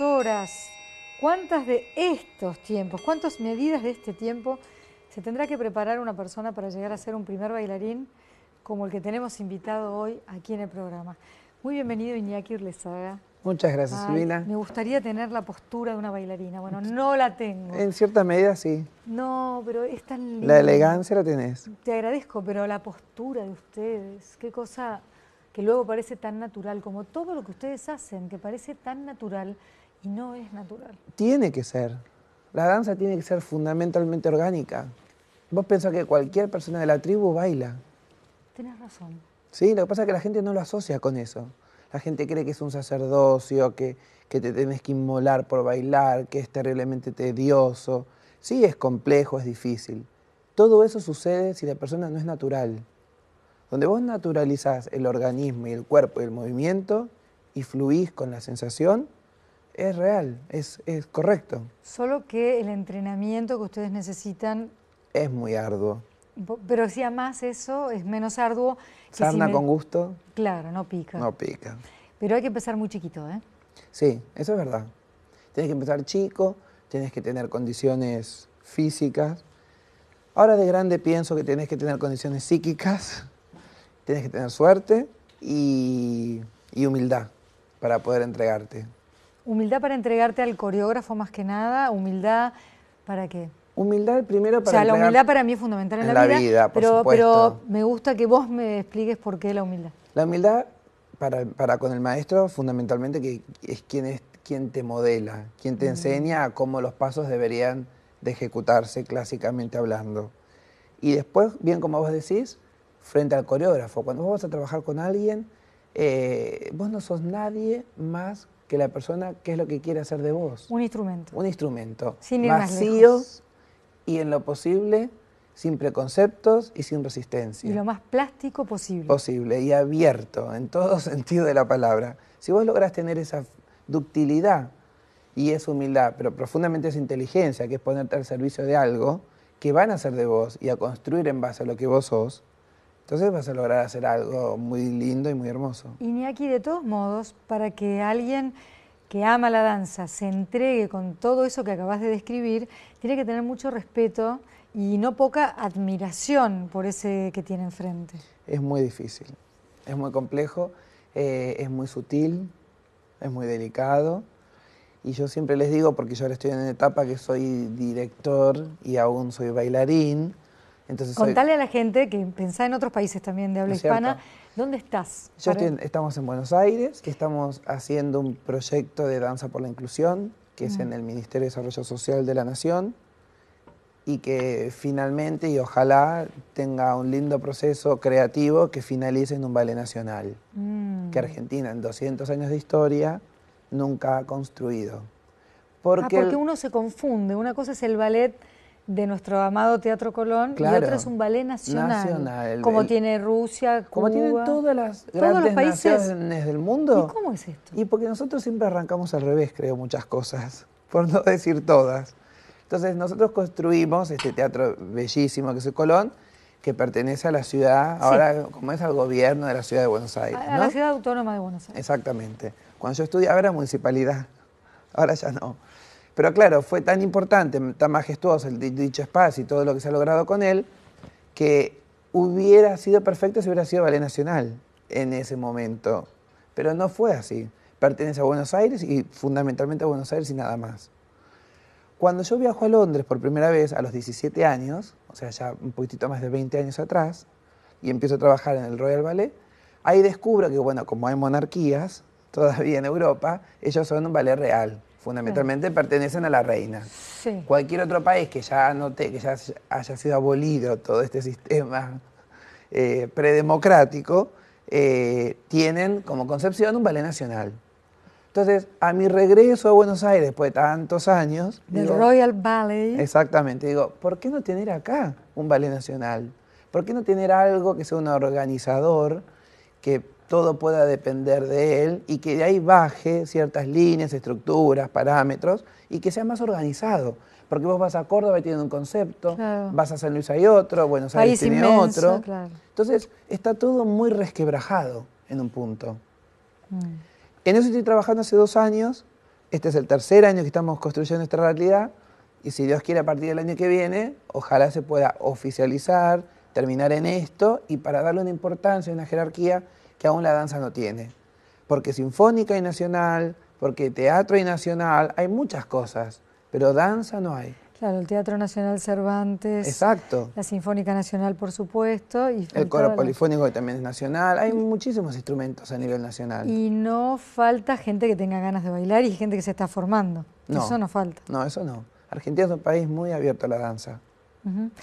horas, cuántas de estos tiempos, cuántas medidas de este tiempo se tendrá que preparar una persona para llegar a ser un primer bailarín como el que tenemos invitado hoy aquí en el programa. Muy bienvenido Iñaki Urlesaga. Muchas gracias, Silvina. Me gustaría tener la postura de una bailarina. Bueno, no la tengo. En cierta medida sí. No, pero es tan La elegancia la tenés. Te agradezco, pero la postura de ustedes, qué cosa que luego parece tan natural, como todo lo que ustedes hacen, que parece tan natural y no es natural. Tiene que ser. La danza tiene que ser fundamentalmente orgánica. Vos pensás que cualquier persona de la tribu baila. Tienes razón. Sí, lo que pasa es que la gente no lo asocia con eso. La gente cree que es un sacerdocio, que, que te tenés que inmolar por bailar, que es terriblemente tedioso. Sí, es complejo, es difícil. Todo eso sucede si la persona no es natural donde vos naturalizás el organismo y el cuerpo y el movimiento y fluís con la sensación, es real, es, correcto. Solo que el entrenamiento que ustedes necesitan... Es muy arduo. Pero si además eso, es menos arduo. Sarna con gusto. Claro, no pica. No pica. Pero hay que empezar muy chiquito, ¿eh? Sí, eso es verdad. Tienes que empezar chico, tienes que tener condiciones físicas. Ahora de grande pienso que tienes que tener condiciones psíquicas tienes que tener suerte y, humildad para poder entregarte. Humildad para entregarte al coreógrafo más que nada, humildad para qué? Humildad primero para... O sea, la humildad para mí es fundamental en, en la, vida, por pero, supuesto. pero me gusta que vos me expliques por qué la humildad. La humildad para, con el maestro fundamentalmente que es quien, es quien te modela, quien te mm. enseña cómo los pasos deberían de ejecutarse clásicamente hablando. Y después, bien como vos decís, frente al coreógrafo. Cuando vos vas a trabajar con alguien, eh, vos no sos nadie más que la persona que es lo que quiere hacer de vos. Un instrumento. Un instrumento. Sin ir Vacío y en lo posible sin preconceptos y sin resistencia. Y lo más plástico posible. Posible y abierto en todo sentido de la palabra. Si vos lográs tener esa ductilidad y esa humildad, pero profundamente esa inteligencia, que es ponerte al servicio de algo que van a ser de vos y a construir en base a lo que vos sos, entonces vas a lograr hacer algo muy lindo y muy hermoso. Y aquí de todos modos, para que alguien que ama la danza se entregue con todo eso que acabas de describir, tiene que tener mucho respeto y no poca admiración por ese que tiene enfrente. Es muy difícil, es muy complejo, eh, es muy sutil, es muy delicado. Y yo siempre les digo, porque yo ahora estoy en una etapa que soy director y aún soy bailarín, entonces, Contale a la gente que pensá en otros países también de habla hispana. ¿Dónde estás? estamos en Buenos Aires, que estamos haciendo un proyecto de danza por la inclusión, que es mm. en el Ministerio de Desarrollo Social de la Nación, y que finalmente y ojalá tenga un lindo proceso creativo que finalice en un ballet nacional, mm. que Argentina en 200 años de historia nunca ha construido. ah, porque uno se confunde, una cosa es el ballet de nuestro amado Teatro Colón y otra es un ballet nacional, como tiene Rusia, como tienen todas los países del mundo. ¿Y cómo es esto? Y porque nosotros siempre arrancamos al revés, creo, muchas cosas, por no decir todas. Entonces nosotros construimos este teatro bellísimo que es el Colón, que pertenece a la ciudad, ahora como es al gobierno de la ciudad de Buenos Aires. a la ciudad autónoma de Buenos Aires. Exactamente. Cuando yo estudiaba era municipalidad, ahora ya no. Pero claro, fue tan importante, tan majestuoso el dicho espacio y todo lo que se ha logrado con él, que hubiera sido perfecto si hubiera sido ballet nacional en ese momento. Pero no fue así. Pertenece a Buenos Aires y fundamentalmente a Buenos Aires y nada más. Cuando yo viajo a Londres por primera vez a los 17 años, o sea, ya un poquitito más de 20 años atrás, y empiezo a trabajar en el Royal Ballet, ahí descubro que, bueno, como hay monarquías todavía en Europa, ellos son un ballet real fundamentalmente pertenecen a la reina. Cualquier otro país que ya, no que haya sido abolido todo este sistema eh, predemocrático, eh, tienen como concepción un ballet nacional. Entonces, a mi regreso a Buenos Aires después de tantos años... Del Royal Ballet. Exactamente, digo, ¿por qué no tener acá un ballet nacional? ¿Por qué no tener algo que sea un organizador que todo pueda depender de él y que de ahí baje ciertas líneas, estructuras, parámetros y que sea más organizado. Porque vos vas a Córdoba y tiene un concepto, vas a San Luis hay otro, Buenos Aires tiene otro. Entonces está todo muy resquebrajado en un punto. Mm. En eso estoy trabajando hace dos años, este es el tercer año que estamos construyendo esta realidad y si Dios quiere a partir del año que viene, ojalá se pueda oficializar, terminar en esto y para darle una importancia, una jerarquía que aún la danza no tiene. Porque sinfónica y nacional, porque teatro y nacional, hay muchas cosas, pero danza no hay. Claro, el Teatro Nacional Cervantes. Exacto. La Sinfónica Nacional, por supuesto. Y el coro polifónico, que también es nacional. Hay muchísimos instrumentos a nivel nacional. Y no falta gente que tenga ganas de bailar y gente que se está formando. No, eso no falta. No, eso no. Argentina es un país muy abierto a la danza.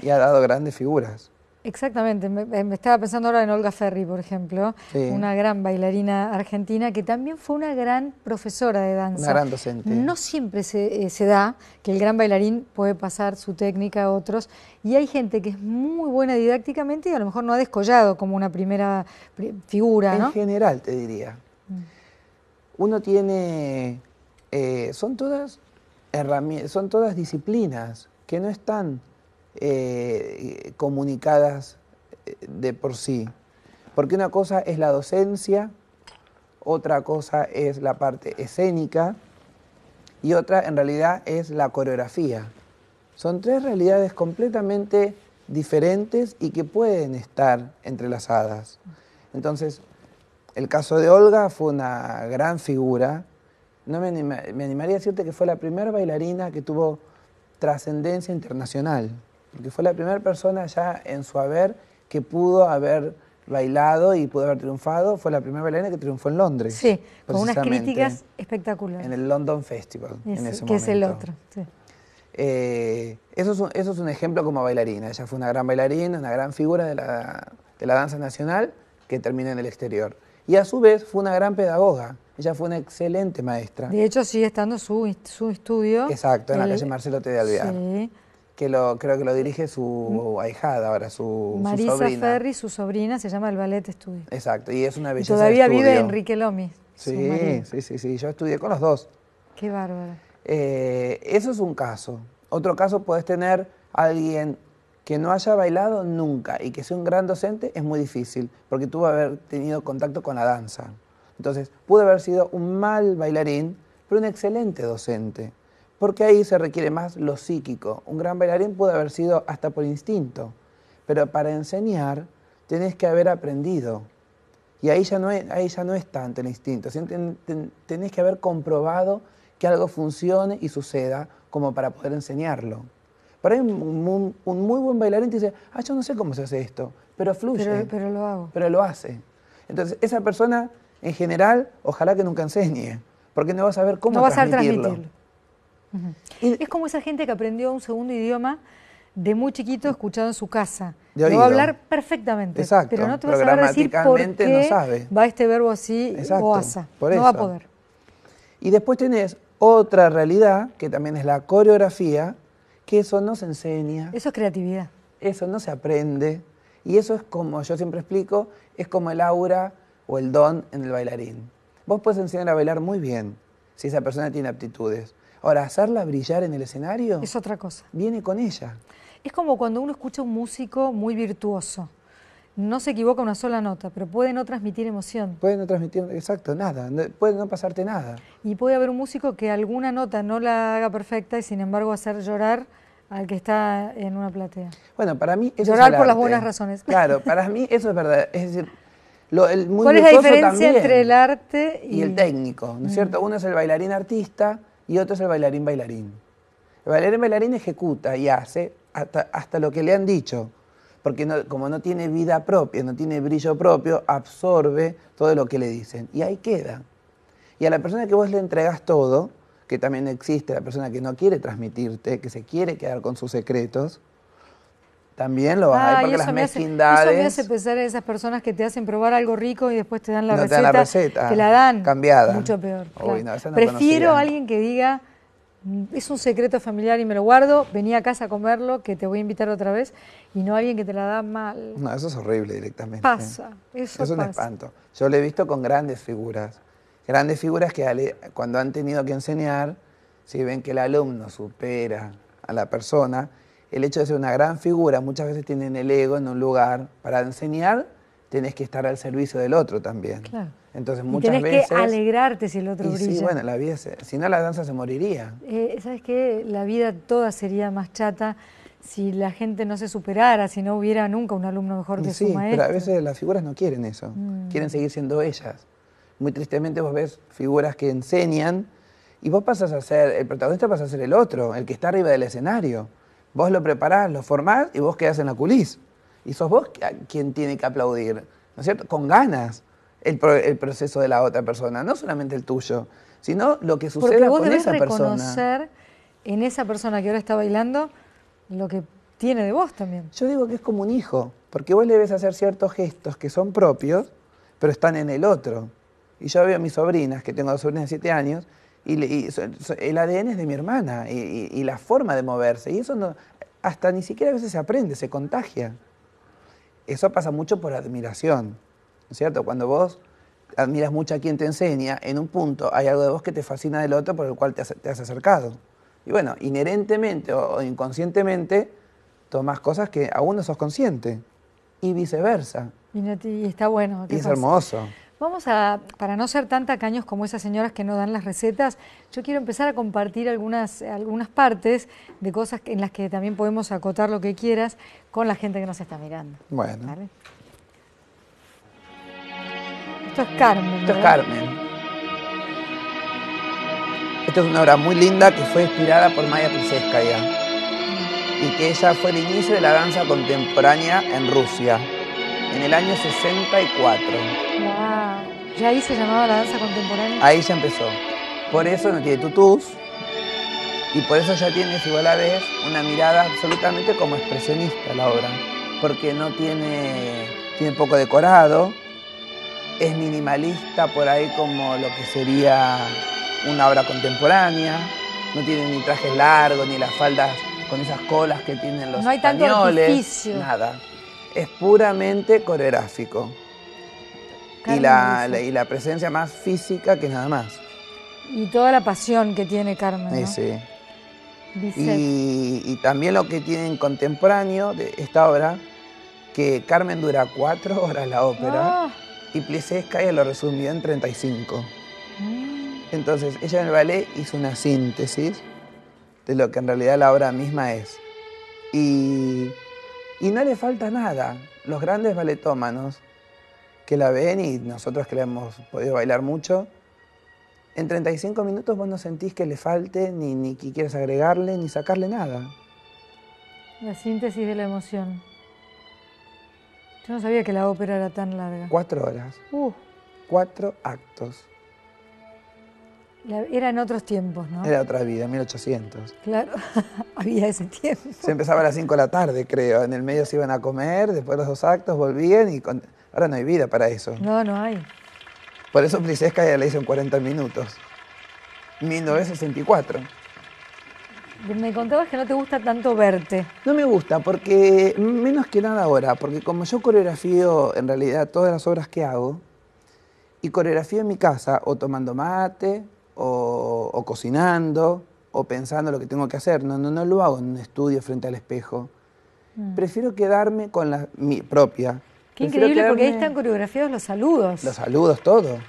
Y ha dado grandes figuras. Exactamente, eh, me, estaba pensando ahora en Olga Ferri, por ejemplo, una gran bailarina argentina que también fue una gran profesora de danza. Una gran docente. No siempre eh, se, da que el gran bailarín puede pasar su técnica a otros y hay gente que es muy buena didácticamente y a lo mejor no ha descollado como una primera figura. En general, te diría. Mm. Uno tiene, eh, son todas herramientas, son todas disciplinas que no están eh, comunicadas eh, de por sí. Porque una cosa es la docencia, otra cosa es la parte escénica y otra en realidad es la coreografía. Son tres realidades completamente diferentes y que pueden estar entrelazadas. Entonces, el caso de Olga fue una gran figura. No me, me animaría a decirte que fue la primera bailarina que tuvo trascendencia internacional porque fue la primera persona ya en su haber que pudo haber bailado y pudo haber triunfado, fue la primera bailarina que triunfó en Londres. Sí, con unas críticas espectaculares. En el London Festival, en ese que momento. Que es el otro, eh, eso, es un, ejemplo como bailarina. Ella fue una gran bailarina, una gran figura de la, danza nacional que termina en el exterior. Y a su vez fue una gran pedagoga. Ella fue una excelente maestra. De hecho, sigue estando su, estudio. Exacto, en la calle Marcelo T. de Alvear. Sí que lo, creo que lo dirige su mm. ahijada ahora, su, Marisa su Ferri, su sobrina, se llama el Ballet Estudio. Exacto, y es una belleza. Y todavía vive Enrique Lomi. Sí, sí, sí, yo estudié con los dos. Qué bárbaro. Eh, eso es un caso. Otro caso puedes tener alguien que no haya bailado nunca y que sea un gran docente es muy difícil, porque tuvo haber tenido contacto con la danza. Entonces, pudo haber sido un mal bailarín, pero un excelente docente porque ahí se requiere más lo psíquico. Un gran bailarín puede haber sido hasta por instinto, pero para enseñar tenés que haber aprendido. Y ahí ya no es, tanto el instinto, tenés que haber comprobado que algo funcione y suceda como para poder enseñarlo. Por ahí un, muy buen bailarín te dice, ah, yo no sé cómo se hace esto, pero fluye. Pero, lo hago. Pero lo hace. Entonces, esa persona, en general, ojalá que nunca enseñe, porque no vas a saber cómo no Vas a transmitirlo es como esa gente que aprendió un segundo idioma de muy chiquito escuchado en su casa. va a hablar perfectamente. Pero no te vas a saber decir por qué no sabe. va este verbo así o No va a poder. Y después tenés otra realidad, que también es la coreografía, que eso no se enseña. Eso es creatividad. Eso no se aprende. Y eso es como, yo siempre explico, es como el aura o el don en el bailarín. Vos puedes enseñar a bailar muy bien, si esa persona tiene aptitudes. Ahora, hacerla brillar en el escenario... Es otra cosa. Viene con ella. Es como cuando uno escucha un músico muy virtuoso. No se equivoca una sola nota, pero puede no transmitir emoción. Puede no transmitir, exacto, nada. puede no pasarte nada. Y puede haber un músico que alguna nota no la haga perfecta y sin embargo hacer llorar al que está en una platea. Bueno, para mí eso Llorar por las buenas razones. Claro, para mí eso es verdad. Es decir, el muy ¿Cuál es la diferencia entre el arte y... el técnico? ¿No es mm. cierto? Uno es el bailarín artista y otro es el bailarín bailarín. El bailarín bailarín ejecuta y hace hasta, lo que le han dicho, porque como no tiene vida propia, no tiene brillo propio, absorbe todo lo que le dicen y ahí queda. Y a la persona que vos le entregas todo, que también existe la persona que no quiere transmitirte, que se quiere quedar con sus secretos, también lo vas a ir porque las mezquindades. eso me hace pensar en esas personas que te hacen probar algo rico y después te dan la, receta, te la receta. la dan. Cambiada. Mucho peor. Prefiero a alguien que diga, mm, es un secreto familiar y me lo guardo, ...vení a casa a comerlo, que te voy a invitar otra vez, y no a alguien que te la da mal. No, eso es horrible directamente. Pasa. Eso, es un espanto. Yo lo he visto con grandes figuras. Grandes figuras que cuando han tenido que enseñar, si ven que el alumno supera a la persona, el hecho de ser una gran figura, muchas veces tienen el ego en un lugar para enseñar, tenés que estar al servicio del otro también. Claro. Entonces muchas y veces... que alegrarte si el otro brilla. Sí, bueno, la vida, si no la danza se moriría. Eh, ¿Sabes qué? La vida toda sería más chata si la gente no se superara, si no hubiera nunca un alumno mejor que su maestro. Sí, pero a veces las figuras no quieren eso, mm. quieren seguir siendo ellas. Muy tristemente vos ves figuras que enseñan y vos pasas a ser, el protagonista pasa a ser el otro, el que está arriba del escenario. Vos lo preparás, lo formás y vos quedás en la culis. Y sos vos quien tiene que aplaudir, ¿no es cierto? Con ganas el, proceso de la otra persona, no solamente el tuyo, sino lo que sucede con esa persona. reconocer en esa persona que ahora está bailando lo que tiene de vos también. Yo digo que es como un hijo, porque vos le debes hacer ciertos gestos que son propios, pero están en el otro. Y yo veo a mis sobrinas, que tengo dos sobrinas de siete años, y, el ADN es de mi hermana y, la forma de moverse. Y eso no, hasta ni siquiera a veces se aprende, se contagia. Eso pasa mucho por admiración, ¿no es cierto? Cuando vos admiras mucho a quien te enseña, en un punto hay algo de vos que te fascina del otro por el cual te has, acercado. Y bueno, inherentemente o, inconscientemente tomas cosas que aún no sos consciente y viceversa. Y, está bueno. Y es hermoso. Vamos a, para no ser tan tacaños como esas señoras que no dan las recetas, yo quiero empezar a compartir algunas, algunas partes de cosas en las que también podemos acotar lo que quieras con la gente que nos está mirando. Bueno. Esto es Carmen. Esto es Carmen. Esta es una obra muy linda que fue inspirada por Maya Plisetskaya y que ella fue el inicio de la danza contemporánea en Rusia en el año 64. Ya ahí se llamaba la danza contemporánea. Ahí ya empezó. Por eso no tiene tutús y por eso ya tienes igual a vez una mirada absolutamente como expresionista la obra, porque no tiene, tiene poco decorado, es minimalista por ahí como lo que sería una obra contemporánea, no tiene ni trajes largos, ni las faldas con esas colas que tienen los No hay tanto artificio. nada. Es puramente coreográfico y la, presencia más física que nada más. Y toda la pasión que tiene Carmen. Sí, sí. Y, también lo que tienen contemporáneo de esta obra, que Carmen dura cuatro horas la ópera ah. y y ya lo resumió en 35. Mm. Entonces, ella en el ballet hizo una síntesis de lo que en realidad la obra misma es. Y, y no le falta nada. Los grandes balletómanos, que la ven y nosotros que la hemos podido bailar mucho, en 35 minutos vos no sentís que le falte, ni, ni que quieras agregarle, ni sacarle nada. La síntesis de la emoción. Yo no sabía que la ópera era tan larga. Cuatro horas. Uh. Cuatro actos. era en otros tiempos, ¿no? Era otra vida, 1800. Claro. había ese tiempo. Se empezaba a las 5 de la tarde, creo. En el medio se iban a comer, después los dos actos volvían y ahora no hay vida para eso. No, no hay. Por eso princesca ya la hizo en 40 minutos. 1964. Me contabas que no te gusta tanto verte. No me gusta, porque menos que nada ahora, porque como yo coreografío en realidad todas las obras que hago, y coreografío en mi casa, o tomando mate, o, o cocinando, o pensando lo que tengo que hacer. No, no, no lo hago en un estudio frente al espejo. Mm. Prefiero quedarme con la mi propia. Qué increíble, porque ahí están coreografiados los saludos. Los saludos, todo.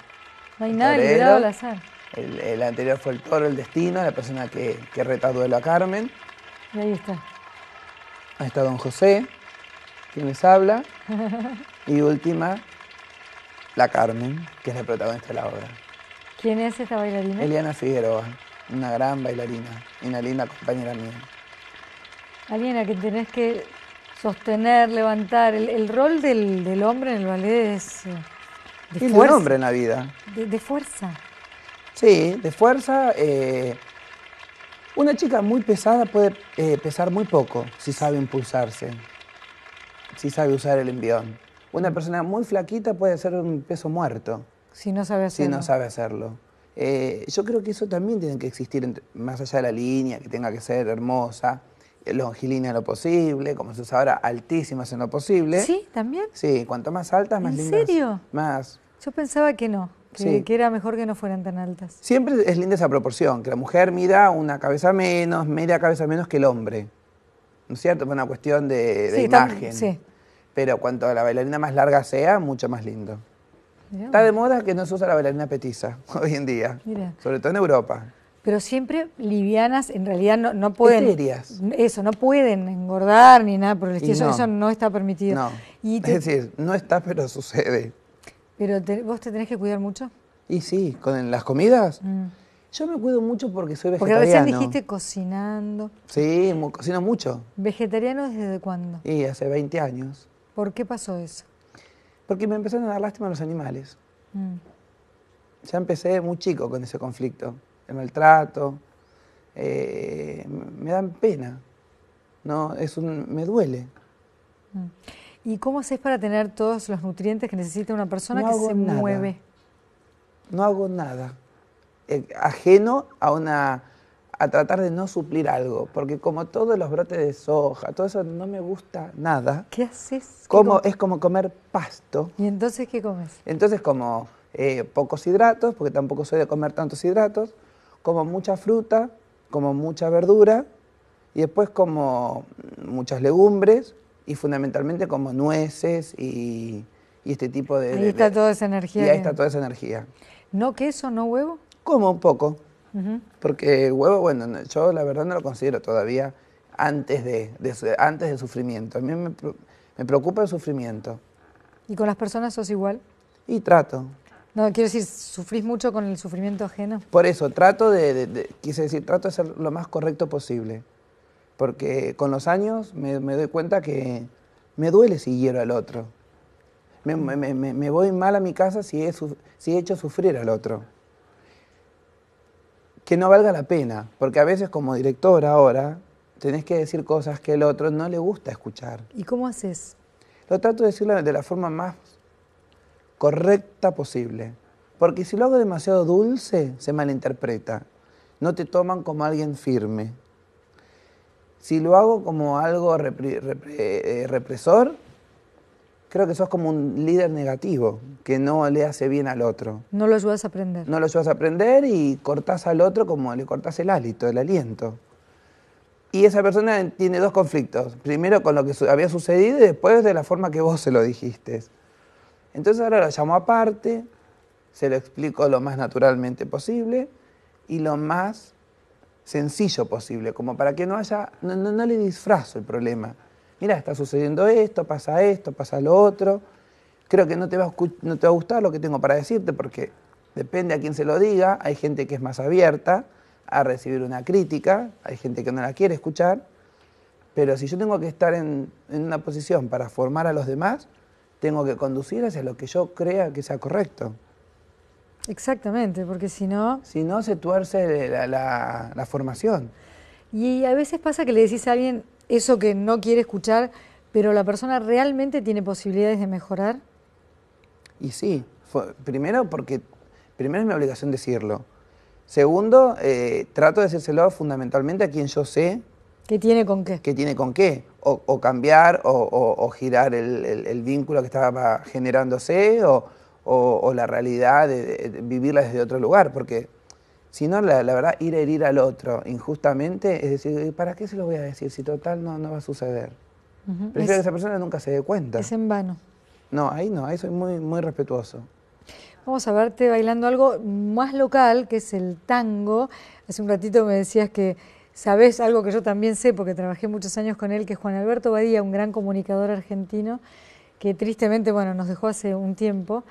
No hay nada al azar. El, anterior fue el toro, el destino, la persona que, que reta duelo a Carmen. Y ahí está. Ahí está don José, quien les habla. y última, la Carmen, que es la protagonista de la obra. ¿Quién es esta bailarina? Eliana Figueroa una gran bailarina y una linda compañera mía. Alguien que tenés que sostener, levantar. El, rol del, hombre en el ballet es. Eh, de y fuerza. hombre en la vida. De, fuerza. Sí, de fuerza. Eh, una chica muy pesada puede eh, pesar muy poco si sabe impulsarse, si sabe usar el envión. Una mm. persona muy flaquita puede ser un peso muerto. Si no sabe Si no sabe hacerlo. Eh, yo creo que eso también tiene que existir, más allá de la línea, que tenga que ser hermosa, eh, longilínea en lo posible, como se usa ahora, altísimas en lo posible. ¿Sí? ¿También? Sí, cuanto más altas, más lindas. ¿En serio? Más. Yo pensaba que no. Que, era mejor que no fueran tan altas. Siempre es linda esa proporción, que la mujer mira una cabeza menos, media cabeza menos que el hombre. ¿No es cierto? Es una cuestión de, imagen. Sí. Pero cuanto a la bailarina más larga sea, mucho más lindo. Está de moda que no se usa la bailarina petiza hoy en día, sobre todo en Europa. Pero siempre livianas, en realidad no, pueden. Eso, no pueden engordar ni nada por el eso, no está permitido. es decir, no está, pero sucede. Pero vos te tenés que cuidar mucho. Y sí, con las comidas. Mm. Yo me cuido mucho porque soy vegetariano. Porque recién dijiste cocinando. Sí, cocino mucho. ¿Vegetariano desde cuándo? Y hace 20 años. ¿Por qué pasó eso? Porque me empezaron a dar lástima a los animales. Mm. Ya empecé muy chico con ese conflicto, el maltrato. Eh, me dan pena, no, es un, me duele. Mm. ¿Y cómo haces para tener todos los nutrientes que necesita una persona que se mueve? No hago nada. Eh, ajeno a una a tratar de no suplir algo, porque como todos los brotes de soja, todo eso no me gusta nada. ¿Qué haces? Como, es como comer pasto. ¿Y entonces qué comes? Entonces como eh, pocos hidratos, porque tampoco soy de comer tantos hidratos, como mucha fruta, como mucha verdura, y después como muchas legumbres, y fundamentalmente como nueces y, este tipo de... Ahí toda esa energía. está toda esa energía. ¿No queso, no huevo? Como un poco. Porque el huevo, bueno, yo la verdad no lo considero todavía antes, de, antes del sufrimiento. A mí me, me, preocupa el sufrimiento. ¿Y con las personas sos igual? Y trato. No, quiero decir, ¿sufrís mucho con el sufrimiento ajeno? Por eso, trato de, decir, trato de ser lo más correcto posible. Porque con los años me, doy cuenta que me duele si hiero al otro. Me, voy mal a mi casa si si he hecho sufrir al otro que no valga la pena, porque a veces como director ahora tenés que decir cosas que el otro no le gusta escuchar. ¿Y cómo haces? Lo trato de decirlo de la forma más correcta posible, porque si lo hago demasiado dulce, se malinterpreta, no te toman como alguien firme. Si lo hago como algo eh, represor, creo que sos como un líder negativo, que no le hace bien al otro. No lo ayudas a aprender. No lo ayudas a aprender y cortás al otro como le cortás el hálito, el aliento. Y esa persona tiene dos conflictos. Primero con lo que había sucedido y después de la forma que vos se lo dijiste. Entonces ahora lo llamo aparte, se lo explico lo más naturalmente posible y lo más sencillo posible, como para que no haya, no le disfrazo el problema mira, está sucediendo esto, pasa esto, pasa lo otro, creo que no te, va a, no te va a gustar lo que tengo para decirte porque depende a quién se lo diga, hay gente que es más abierta a recibir una crítica, hay gente que no la quiere escuchar, pero si yo tengo que estar en, una posición para formar a los demás, tengo que conducir hacia lo que yo crea que sea correcto. Exactamente, porque si no... Si no, se tuerce la formación. Y a veces pasa que le decís a alguien, eso que no quiere escuchar, pero la persona realmente tiene posibilidades de mejorar? Y sí, primero porque primero es mi obligación decirlo. Segundo, eh, trato de decírselo fundamentalmente a quien yo sé. ¿Que tiene con qué? ¿Qué tiene con qué. O, cambiar o, girar el, vínculo que estaba generándose o, la realidad de, vivirla desde otro lugar. Porque sino la, la verdad ir a herir al otro injustamente, es decir, ¿para qué se lo voy a decir si total no, no va a suceder? que esa persona nunca se dé cuenta. Es en vano. No, ahí no, ahí soy muy, muy respetuoso. Vamos a verte bailando algo más local, que es el tango. Hace un ratito me decías que sabes algo que yo también sé, porque trabajé muchos años con él, que es Juan Alberto Badía, un gran comunicador argentino, que tristemente, bueno, nos dejó hace un tiempo.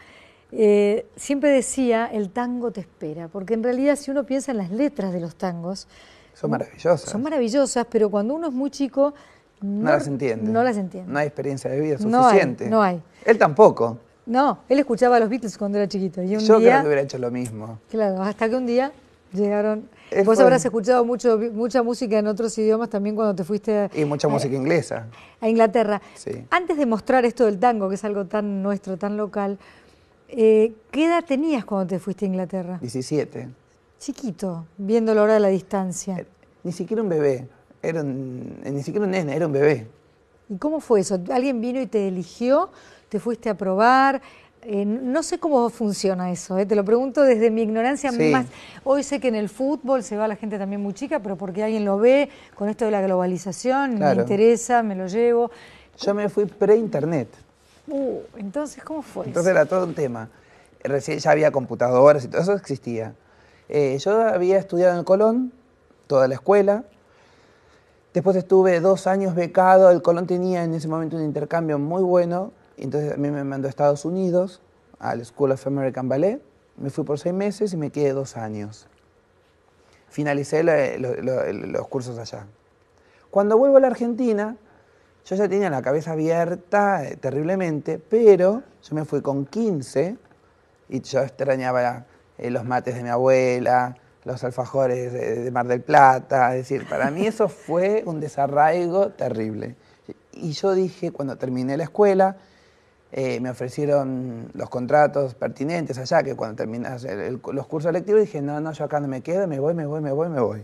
Eh, siempre decía, el tango te espera, porque en realidad si uno piensa en las letras de los tangos... Son maravillosas. Son maravillosas, pero cuando uno es muy chico... No, las entiende. No las entiende. No hay experiencia de vida suficiente. No hay, Él tampoco. No, él escuchaba a los Beatles cuando era chiquito. Y un Yo creo que hubiera hecho lo mismo. Claro, hasta que un día llegaron. Vos habrás escuchado mucho, mucha música en otros idiomas también cuando te fuiste a, Y mucha música inglesa. A Inglaterra. Sí. Antes de mostrar esto del tango, que es algo tan nuestro, tan local, eh, ¿Qué edad tenías cuando te fuiste a Inglaterra? 17. Chiquito, viendo la hora a la distancia. Eh, ni siquiera un bebé, era eh, ni siquiera un nena, era un bebé. ¿Y cómo fue eso? ¿Alguien vino y te eligió? ¿Te fuiste a probar? no sé cómo funciona eso, te lo pregunto desde mi ignorancia Hoy sé que en el fútbol se va la gente también muy chica, pero porque alguien lo ve, con esto de la globalización, me interesa, me lo llevo. Yo me fui pre-internet. Uh, entonces, ¿cómo fue? Entonces era todo un tema. Recién ya había computadoras y todo eso existía. Eh, yo había estudiado en Colón, toda la escuela. Después estuve dos años becado. El Colón tenía en ese momento un intercambio muy bueno. Entonces a mí me mandó a Estados Unidos, al School of American Ballet. Me fui por seis meses y me quedé dos años. Finalicé los cursos allá. Cuando vuelvo a la Argentina, yo ya tenía la cabeza abierta eh, terriblemente, pero yo me fui con 15 y yo extrañaba eh, los mates de mi abuela, los alfajores de, Mar del Plata. Es decir, para mí eso fue un desarraigo terrible. Y yo dije, cuando terminé la escuela, eh, me ofrecieron los contratos pertinentes allá, que cuando terminas los cursos electivos, dije, no, no, yo acá no me quedo, me voy, me voy, me voy, me voy.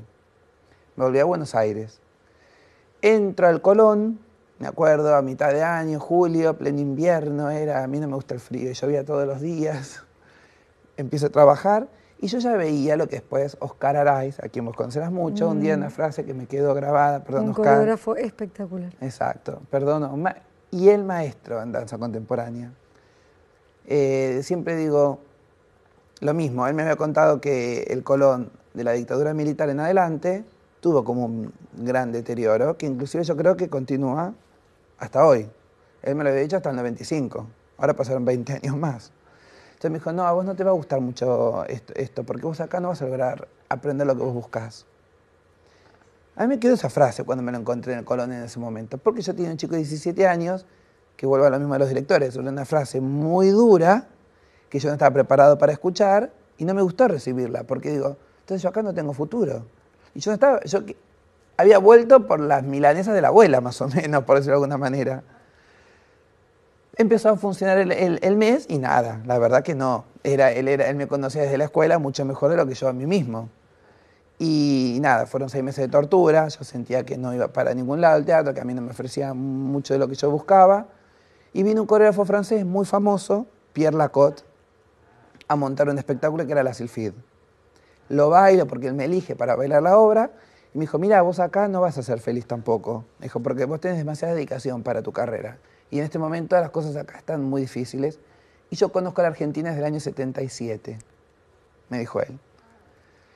Me volví a Buenos Aires. Entro al Colón, me acuerdo a mitad de año, julio, pleno invierno, era, a mí no me gusta el frío, llovía todos los días. Empiezo a trabajar y yo ya veía lo que después Oscar Araiz, a quien vos conocerás mucho, un día una mm. frase que me quedó grabada, perdón, un coreógrafo espectacular. Exacto, perdón, y el maestro en danza contemporánea. Eh, siempre digo lo mismo, él me había contado que el Colón de la dictadura militar en adelante tuvo como un gran deterioro, que inclusive yo creo que continúa hasta hoy. Él me lo había dicho hasta el 95. Ahora pasaron 20 años más. Entonces me dijo, no, a vos no te va a gustar mucho esto, porque vos acá no vas a lograr aprender lo que vos buscás. A mí me quedó esa frase cuando me la encontré en el Colón en ese momento, porque yo tenía un chico de 17 años, que vuelve a lo mismo de los directores, una frase muy dura, que yo no estaba preparado para escuchar, y no me gustó recibirla, porque digo, entonces yo acá no tengo futuro. Y yo no estaba, había vuelto por las milanesas de la abuela, más o menos, por decirlo de alguna manera. Empezó a funcionar el, mes y nada, la verdad que no. Era, él, era, él me conocía desde la escuela mucho mejor de lo que yo a mí mismo. Y nada, fueron seis meses de tortura, yo sentía que no iba para ningún lado el teatro, que a mí no me ofrecía mucho de lo que yo buscaba. Y vino un coreógrafo francés muy famoso, Pierre Lacotte, a montar un espectáculo que era La Sylphide. Lo bailo porque él me elige para bailar la obra y me dijo, mira, vos acá no vas a ser feliz tampoco. Me dijo, porque vos tenés demasiada dedicación para tu carrera. Y en este momento las cosas acá están muy difíciles. Y yo conozco a la Argentina desde el año 77, me dijo él.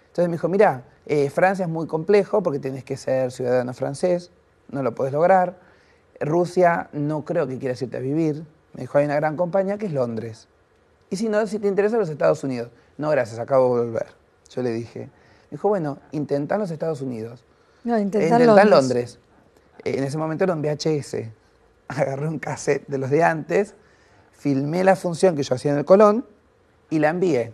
Entonces me dijo, mira, eh, Francia es muy complejo porque tienes que ser ciudadano francés, no lo puedes lograr. Rusia no creo que quieras irte a vivir. Me dijo, hay una gran compañía que es Londres. Y si no, si te interesa los Estados Unidos. No, gracias, acabo de volver. Yo le dije. Dijo, bueno, intentá en los Estados Unidos. No, intentá, en eh, Londres. Londres. Eh, en ese momento era un VHS. Agarré un cassette de los de antes, filmé la función que yo hacía en el Colón y la envié.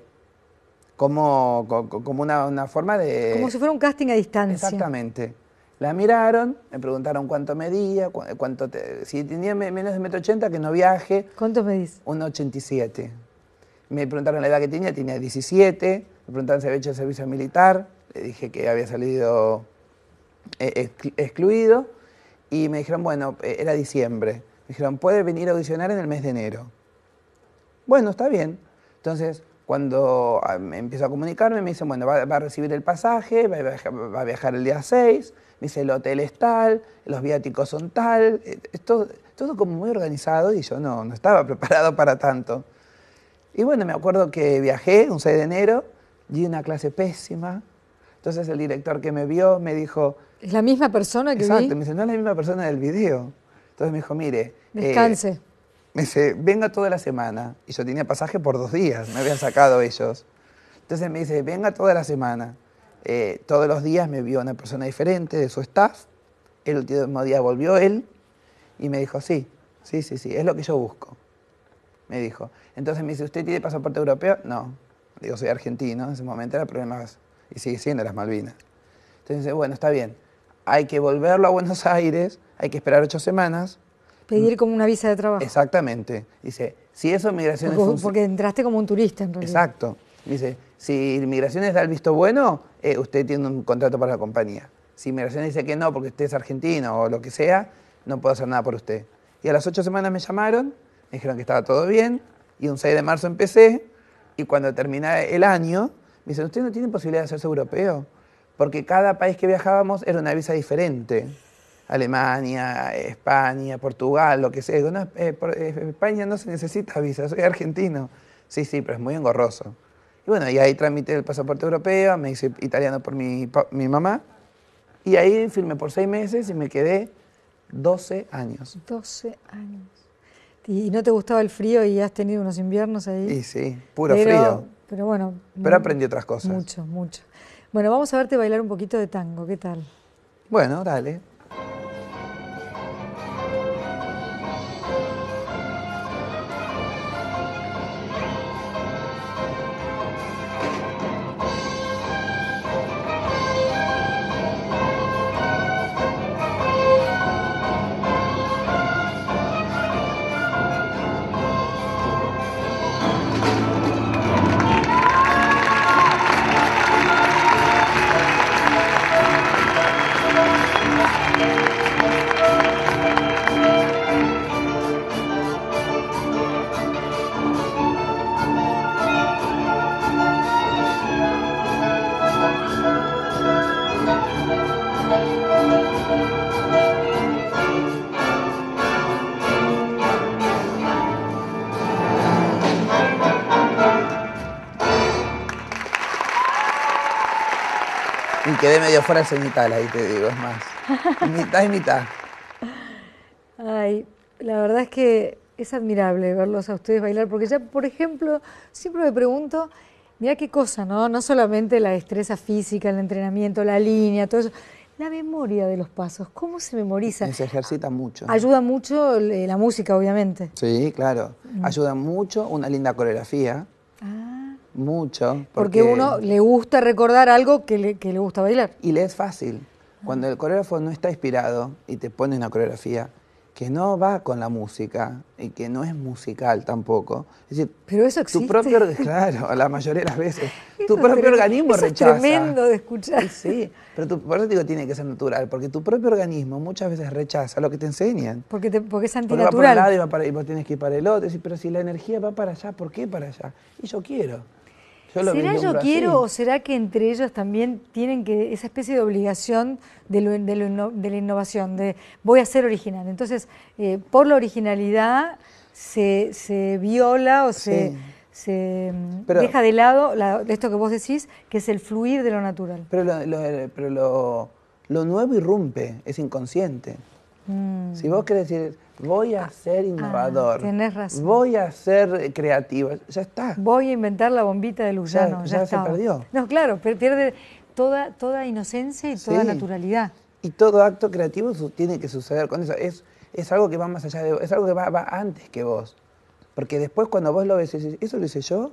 Como, como una, forma de... Como si fuera un casting a distancia. Exactamente. La miraron, me preguntaron cuánto medía, cuánto si tenía menos de 1,80 m, que no viaje. ¿Cuánto medís? 1,87. m. Me preguntaron la edad que tenía, tenía 17 me preguntaron si había hecho el servicio militar, le dije que había salido eh, excluido y me dijeron, bueno, eh, era diciembre, me dijeron, puede venir a audicionar en el mes de enero. Bueno, está bien. Entonces, cuando ah, me empiezo a comunicarme, me dicen, bueno, va, a recibir el pasaje, va a, viajar, el día 6, me dice, el hotel es tal, los viáticos son tal, eh, todo, todo como muy organizado y yo no, no estaba preparado para tanto. Y bueno, me acuerdo que viajé un 6 de enero, di una clase pésima. Entonces el director que me vio me dijo... ¿Es la misma persona que Exacto, me dice, no es la misma persona del video. Entonces me dijo, mire... Descanse. Eh, me dice, venga toda la semana. Y yo tenía pasaje por dos días, me habían sacado ellos. Entonces me dice, venga toda la semana. Eh, todos los días me vio una persona diferente de su staff. El último día volvió él y me dijo, sí, sí, sí, sí, es lo que yo busco. Me dijo. Entonces me dice, ¿usted tiene pasaporte europeo? No digo, soy argentino, en ese momento era problema y sigue siendo las Malvinas. Entonces, bueno, está bien, hay que volverlo a Buenos Aires, hay que esperar ocho semanas. Pedir como una visa de trabajo. Exactamente. Dice, si eso migraciones... Porque, porque entraste como un turista, en realidad. Exacto. Dice, si migraciones da el visto bueno, eh, usted tiene un contrato para la compañía. Si migraciones dice que no, porque usted es argentino o lo que sea, no puedo hacer nada por usted. Y a las ocho semanas me llamaron, me dijeron que estaba todo bien, y un 6 de marzo empecé, y cuando termina el año, me dicen, ¿ustedes no tienen posibilidad de hacerse europeo? Porque cada país que viajábamos era una visa diferente. Alemania, España, Portugal, lo que sea. Digo, no, España no se necesita visa, soy argentino. Sí, sí, pero es muy engorroso. Y bueno, y ahí tramité el pasaporte europeo, me hice italiano por mi, mi mamá. Y ahí firmé por seis meses y me quedé 12 años. 12 años. ¿Y no te gustaba el frío y has tenido unos inviernos ahí? Sí, sí, puro frío. Pero bueno. Pero aprendí otras cosas. Mucho, mucho. Bueno, vamos a verte bailar un poquito de tango, ¿qué tal? Bueno, dale. quedé medio fuera ese mitad, ahí te digo, es más. Mitad y mitad. Ay, la verdad es que es admirable verlos a ustedes bailar, porque ya, por ejemplo, siempre me pregunto, mira qué cosa, ¿no? No solamente la destreza física, el entrenamiento, la línea, todo eso. La memoria de los pasos, ¿cómo se memoriza? se ejercita mucho. Ayuda mucho eh, la música, obviamente. Sí, claro. Mm. Ayuda mucho una linda coreografía. Ah. Mucho. Porque, uno le gusta recordar algo que le, que le gusta bailar. Y le es fácil. Cuando el coreógrafo no está inspirado y te pone una coreografía que no va con la música y que no es musical tampoco. pero eso existe. Tu propio, claro, la mayoría de las veces. tu propio organismo rechaza. Es tremendo de escuchar. Sí, pero tu, por eso digo tiene que ser natural, porque tu propio organismo muchas veces rechaza lo que te enseñan. Porque, porque es antinatural. va para un y, para, y vos tienes que ir para el otro. pero si la energía va para allá, ¿por qué para allá? Y yo quiero. ¿Será yo quiero o será que entre ellos también tienen que esa especie de obligación de, la innovación, de voy a ser original? Entonces, eh, por la originalidad se, viola o se, mm, deja de lado esto que vos decís, que es el fluir de lo natural. Pero lo, nuevo irrumpe, es inconsciente. Mm. Si vos querés decir, voy a ser ah, innovador. razón. Voy a ser creativo, Ya está. Voy a inventar la bombita de Lujano. Ya, está. se perdió. No, claro, pierde toda, inocencia y toda naturalidad. Y todo acto creativo tiene que suceder con eso. Es, algo que va más allá de vos, es algo que va, antes que vos. Porque después cuando vos lo ves, eso lo hice yo,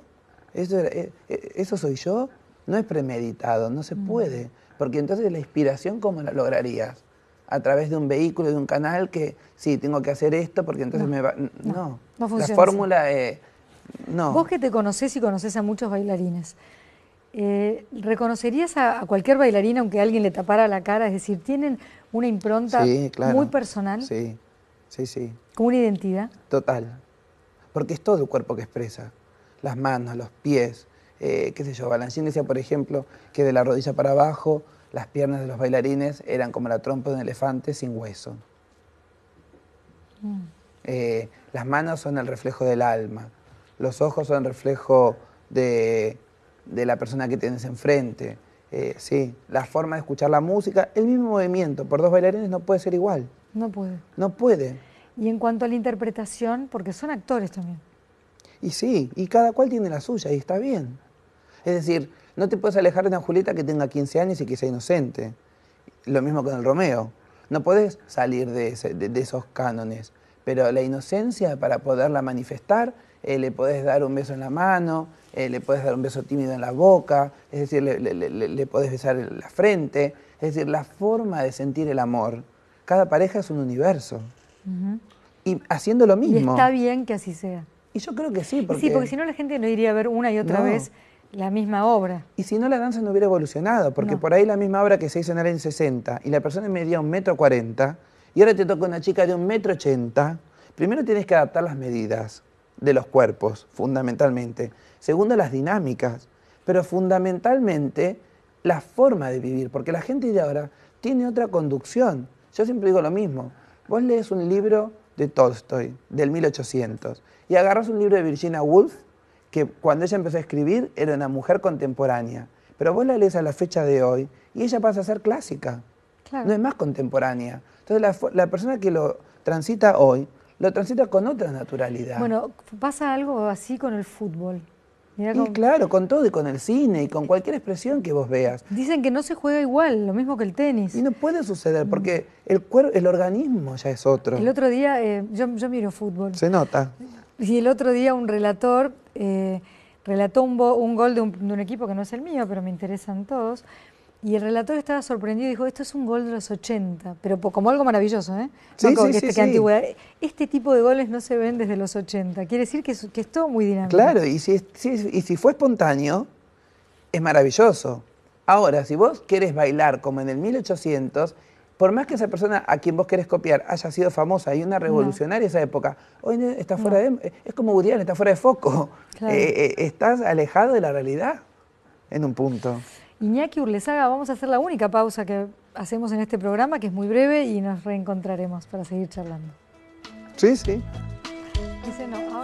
eh, eh, eso, soy yo, no es premeditado, no se mm. puede. Porque entonces la inspiración, ¿cómo la lograrías? a través de un vehículo, de un canal, que sí, tengo que hacer esto porque entonces me va... No, La fórmula, es. Eh, no. Vos que te conocés y conocés a muchos bailarines, eh, ¿reconocerías a, cualquier bailarina... aunque alguien le tapara la cara? Es decir, ¿tienen una impronta muy personal? Sí, sí, sí. ¿Como una identidad? Total. Porque es todo el cuerpo que expresa. Las manos, los pies, eh, qué sé yo, Balancín decía, por ejemplo, que de la rodilla para abajo las piernas de los bailarines eran como la trompa de un elefante sin hueso. Mm. Eh, las manos son el reflejo del alma. Los ojos son el reflejo de, la persona que tienes enfrente. Eh, sí, la forma de escuchar la música, el mismo movimiento por dos bailarines no puede ser igual. No puede. No puede. Y en cuanto a la interpretación, porque son actores también. Y sí, y cada cual tiene la suya y está bien. Es decir, no te puedes alejar de una Julieta que tenga 15 años y que sea inocente. Lo mismo con el Romeo. No podés salir de, esos cánones. Pero la inocencia, para poderla manifestar, eh, le podés dar un beso en la mano, eh, le podés dar un beso tímido en la boca, es decir, le, puedes podés besar la frente. Es decir, la forma de sentir el amor. Cada pareja es un universo. Y haciendo lo mismo. Y está bien que así sea. Y yo creo que sí, porque... Sí, porque si no la gente no iría a ver una y otra vez la misma obra. Y si no, la danza no hubiera evolucionado, porque por ahí la misma obra que se hizo en el 60 y la persona medía un metro cuarenta y ahora te toca una chica de un metro ochenta, primero tienes que adaptar las medidas de los cuerpos, fundamentalmente. Segundo, las dinámicas, pero fundamentalmente la forma de vivir, porque la gente de ahora tiene otra conducción. Yo siempre digo lo mismo. Vos lees un libro de Tolstoy, del 1800, y agarras un libro de Virginia Woolf que cuando ella empezó a escribir era una mujer contemporánea. Pero vos la lees a la fecha de hoy y ella pasa a ser clásica. No es más contemporánea. Entonces la, la, persona que lo transita hoy, lo transita con otra naturalidad. Bueno, pasa algo así con el fútbol. y claro, con todo y con el cine y con cualquier expresión que vos veas. Dicen que no se juega igual, lo mismo que el tenis. Y no puede suceder porque el cuerpo, el organismo ya es otro. El otro día, eh, yo, yo miro fútbol. Se nota. Y el otro día un relator eh, relató un, gol de un, equipo que no es el mío, pero me interesan todos. Y el relator estaba sorprendido y dijo, esto es un gol de los 80, pero como algo maravilloso, ¿eh? Sí, sí, sí, Este tipo de goles no se ven desde los 80, quiere decir que es, todo muy dinámico. Claro, y si, y si fue espontáneo, es maravilloso. Ahora, si vos querés bailar como en el 1800, por más que esa persona a quien vos querés copiar haya sido famosa y una revolucionaria en esa época, hoy está fuera es como Burial, está fuera de foco. Eh, eh, estás alejado de la realidad en un punto. Iñaki Urlesaga, vamos a hacer la única pausa que hacemos en este programa, que es muy breve, y nos reencontraremos para seguir charlando. Sí, sí. Dice no,